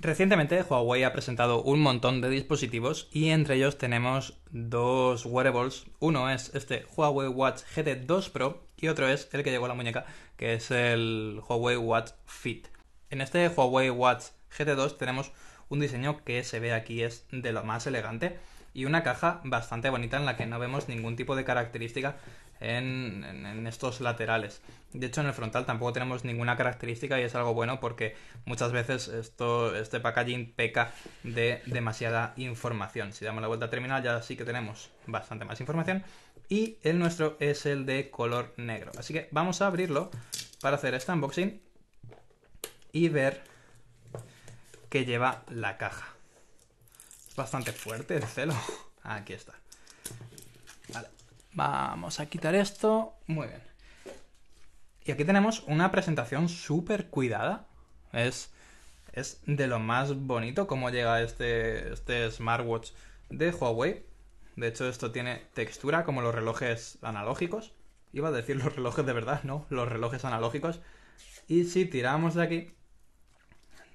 Recientemente Huawei ha presentado un montón de dispositivos y entre ellos tenemos dos wearables. Uno es este Huawei Watch GT2 Pro y otro es el que llegó a la muñeca, que es el Huawei Watch Fit. En este Huawei Watch GT2 tenemos un diseño que se ve aquí es de lo más elegante y una caja bastante bonita en la que no vemos ningún tipo de característica en, estos laterales. De hecho, en el frontal tampoco tenemos ninguna característica y es algo bueno porque muchas veces esto, este packaging peca de demasiada información. Si damos la vuelta al terminal ya sí que tenemos bastante más información y el nuestro es el de color negro. Así que vamos a abrirlo para hacer este unboxing y ver que lleva la caja bastante fuerte el celo. Aquí está. Vale. Vamos a quitar esto. Muy bien. Y aquí tenemos una presentación súper cuidada. Es, es de lo más bonito cómo llega este, este smartwatch de Huawei. De hecho, esto tiene textura como los relojes analógicos. Iba a decir los relojes de verdad, no, los relojes analógicos. Y si tiramos de aquí,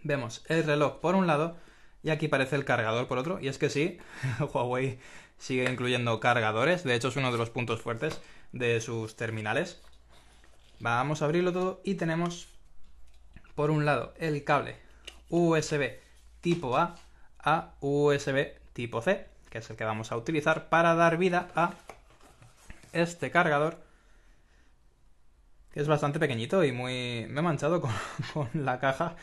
vemos el reloj por un lado y aquí aparece el cargador por otro. Y es que sí, Huawei sigue incluyendo cargadores. De hecho, es uno de los puntos fuertes de sus terminales. Vamos a abrirlo todo y tenemos, por un lado, el cable USB tipo A a USB tipo C, que es el que vamos a utilizar para dar vida a este cargador que es bastante pequeñito y muy... me he manchado con, con, la caja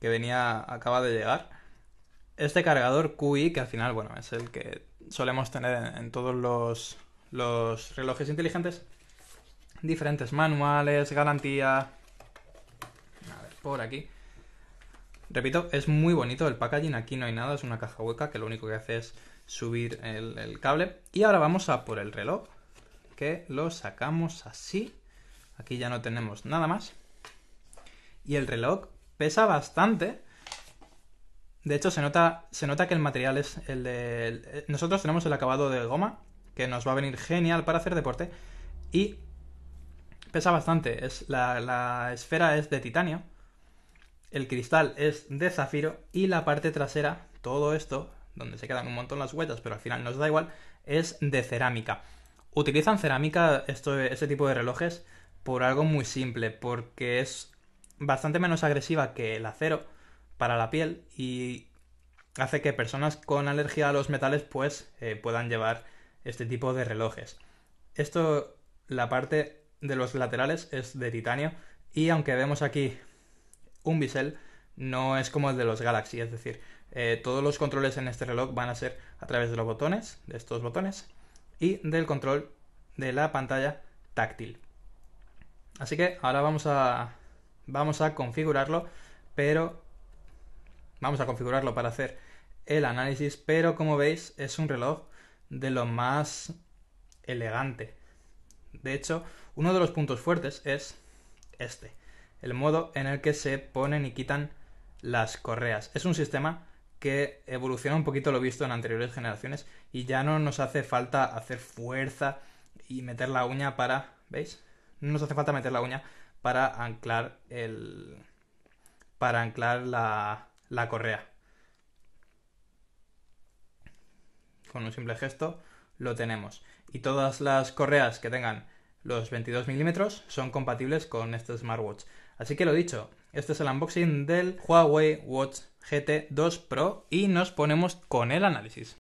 que venía, acaba de llegar este cargador QI, que al final, bueno, es el que solemos tener en, todos los, relojes inteligentes, diferentes manuales, garantía. A ver, por aquí. Repito, es muy bonito el packaging, aquí no hay nada, es una caja hueca que lo único que hace es subir el cable. Y ahora vamos a por el reloj, que lo sacamos así. Aquí ya no tenemos nada más. Y el reloj pesa bastante, de hecho, se nota, se nota que el material es el de... Eh, nosotros tenemos el acabado de goma, que nos va a venir genial para hacer deporte. Y pesa bastante. Es, la, esfera es de titanio. El cristal es de zafiro. Y la parte trasera, todo esto, donde se quedan un montón las huellas, pero al final nos da igual, es de cerámica. Utilizan cerámica esto, este tipo de relojes por algo muy simple, porque es bastante menos agresiva que el acero para la piel y hace que personas con alergia a los metales pues eh, puedan llevar este tipo de relojes. Esto, la parte de los laterales es de titanio y aunque vemos aquí un bisel, no es como el de los Galaxy, es decir, eh, todos los controles en este reloj van a ser a través de los botones, de estos botones, y del control de la pantalla táctil. Así que ahora vamos a, vamos a configurarlo, pero vamos a configurarlo para hacer el análisis, pero como veis es un reloj de lo más elegante. De hecho, uno de los puntos fuertes es este, el modo en el que se ponen y quitan las correas. Es un sistema que evoluciona un poquito lo visto en anteriores generaciones y ya no nos hace falta hacer fuerza y meter la uña para, ¿veis? No nos hace falta meter la uña para anclar el para anclar la la correa. Con un simple gesto lo tenemos. Y todas las correas que tengan los 22 milímetros son compatibles con este smartwatch. Así que lo dicho, este es el unboxing del Huawei Watch GT2 Pro y nos ponemos con el análisis.